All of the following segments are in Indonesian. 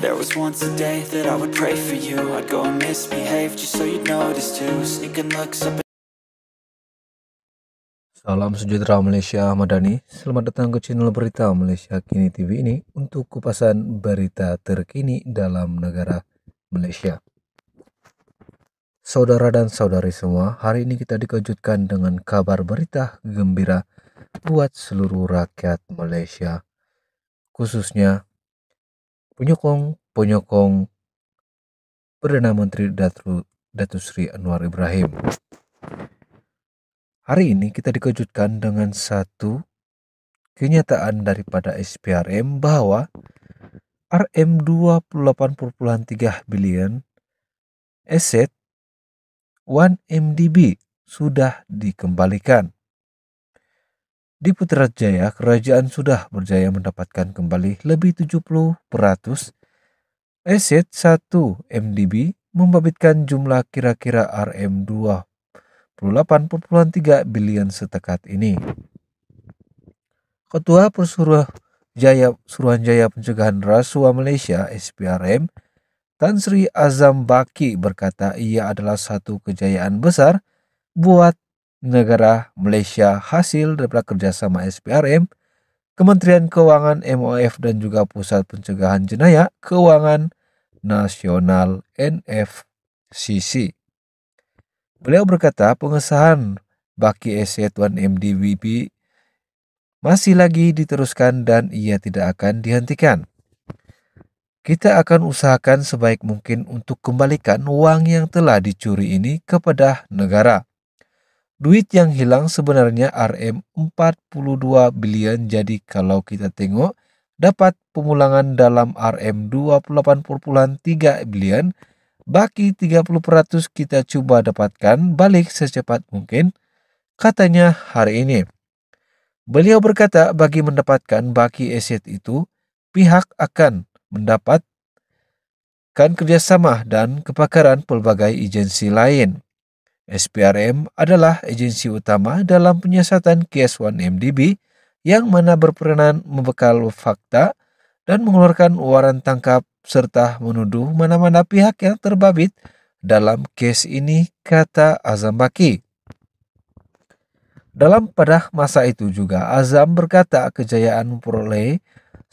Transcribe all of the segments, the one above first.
There was once a day that I would pray for you I'd go and misbehave just so you'd notice too Sneaking looks up Salam sejahtera Malaysia Madani Selamat datang ke channel berita Malaysia Kini TV ini Untuk kupasan berita terkini dalam negara Malaysia Saudara dan saudari semua Hari ini kita dikejutkan dengan kabar berita gembira Buat seluruh rakyat Malaysia Khususnya Punyokong penyokong Perdana Menteri Datu, Datu Sri Anwar Ibrahim. Hari ini kita dikejutkan dengan satu kenyataan daripada SPRM bahwa RM 28,3 bilion aset 1 MDB sudah dikembalikan. Di Putrajaya, kerajaan sudah berjaya mendapatkan kembali lebih 70 peratus aset 1 MDB membabitkan jumlah kira-kira RM 28,3 bilion setekat ini. Ketua Persuruh Jaya Suruhanjaya Pencegahan Rasuah Malaysia SPRM Tan Sri Azam Baki berkata ia adalah satu kejayaan besar buat negara Malaysia hasil daripada kerjasama SPRM, Kementerian Keuangan MOF dan juga Pusat Pencegahan Jenayah Keuangan Nasional NFCC. Beliau berkata pengesahan baki e aset 1 MDBP masih lagi diteruskan dan ia tidak akan dihentikan. Kita akan usahakan sebaik mungkin untuk kembalikan uang yang telah dicuri ini kepada negara. Duit yang hilang sebenarnya RM 42 bilion jadi kalau kita tengok dapat pemulangan dalam RM 28.3 bilion baki 30% kita coba dapatkan balik secepat mungkin katanya hari ini. Beliau berkata bagi mendapatkan baki aset itu pihak akan mendapatkan kerjasama dan kepakaran pelbagai agensi lain. SPRM adalah agensi utama dalam penyiasatan KS1 MDB yang mana berperanan membekal fakta dan mengeluarkan waran tangkap serta menuduh mana-mana pihak yang terbabit dalam kes ini, kata Azam Baki. Dalam pada masa itu juga Azam berkata kejayaan memperoleh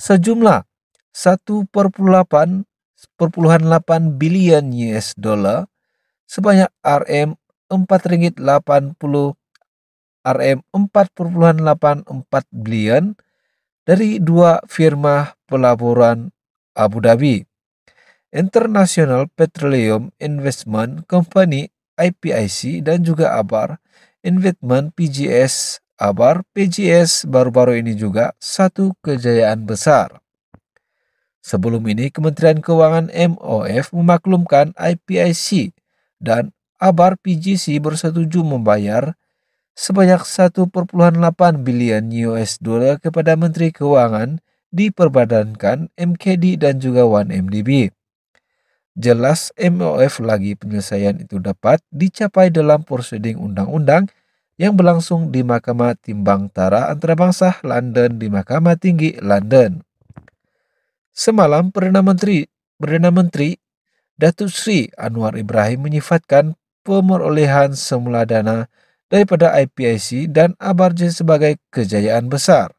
sejumlah 1,8 bilion US dollar sebanyak RM rm 80 RM 4,84 bilion dari dua firma pelaburan Abu Dhabi. International Petroleum Investment Company IPIC dan juga ABAR Investment PGS ABAR PGS baru-baru ini juga satu kejayaan besar. Sebelum ini Kementerian Keuangan MOF memaklumkan IPIC dan Abar PGC bersetuju membayar sebanyak 1,8 bilion US dollar kepada Menteri Keuangan diperbadankan MKD dan juga 1MDB. Jelas MOF lagi penyelesaian itu dapat dicapai dalam proseding undang-undang yang berlangsung di Mahkamah Timbang Tara Antarabangsa London di Mahkamah Tinggi London. Semalam Perdana Menteri Perdana Menteri Datuk Sri Anwar Ibrahim menyifatkan pemerolehan semula dana daripada IPIC dan Abarjin sebagai kejayaan besar.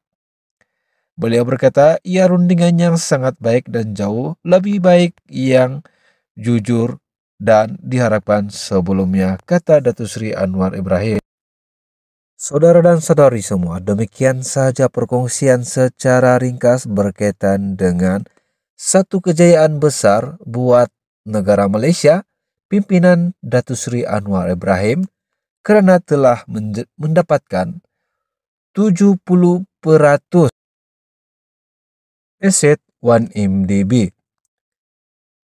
Beliau berkata, ia rundingan yang sangat baik dan jauh lebih baik yang jujur dan diharapkan sebelumnya, kata Datu Sri Anwar Ibrahim. Saudara dan saudari semua, demikian saja perkongsian secara ringkas berkaitan dengan satu kejayaan besar buat negara Malaysia pimpinan Datu Sri Anwar Ibrahim karena telah mendapatkan 70% aset 1MDB.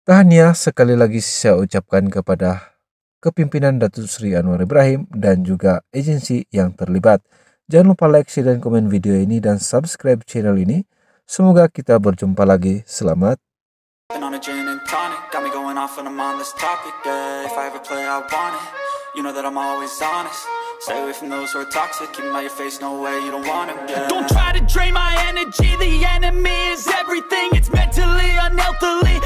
Tahniah sekali lagi saya ucapkan kepada kepimpinan Datu Sri Anwar Ibrahim dan juga agensi yang terlibat. Jangan lupa like, share, dan komen video ini dan subscribe channel ini. Semoga kita berjumpa lagi. Selamat. Got me going off when I'm on this topic, yeah If I ever play, I want it You know that I'm always honest Stay away from those who are toxic Keep them out your face, no way, you don't want them, yeah Don't try to drain my energy The enemy is everything It's mentally, unhealthily